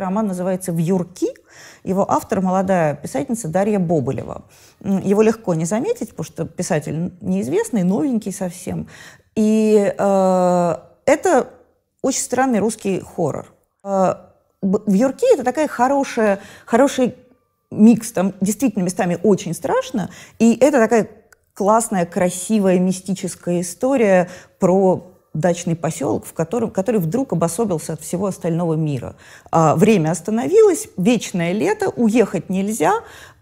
Роман называется «Вьюрки». Его автор – молодая писательница Дарья Бобылева. Его легко не заметить, потому что писатель неизвестный, новенький совсем. И э, это очень странный русский хоррор. Э, «Вьюрки» — это такая хорошая, хороший микс. Там действительно местами очень страшно. И это такая классная, красивая, мистическая история про дачный поселок, в котором, который вдруг обособился от всего остального мира. А, время остановилось, вечное лето, уехать нельзя,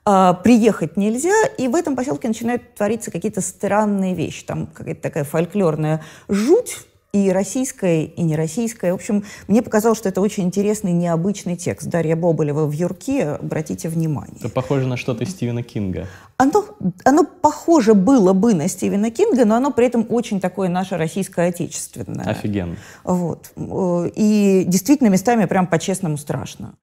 а, приехать нельзя, и в этом поселке начинают твориться какие-то странные вещи. Там какая-то такая фольклорная жуть, и российская, и нероссийская. В общем, мне показалось, что это очень интересный, необычный текст. Дарья Боболева в «Юрке», обратите внимание. Это похоже на что-то Стивена Кинга. Оно, оно похоже было бы на Стивена Кинга, но оно при этом очень такое наше российское отечественное. Офигенно. Вот. Э, и действительно местами прям по-честному страшно.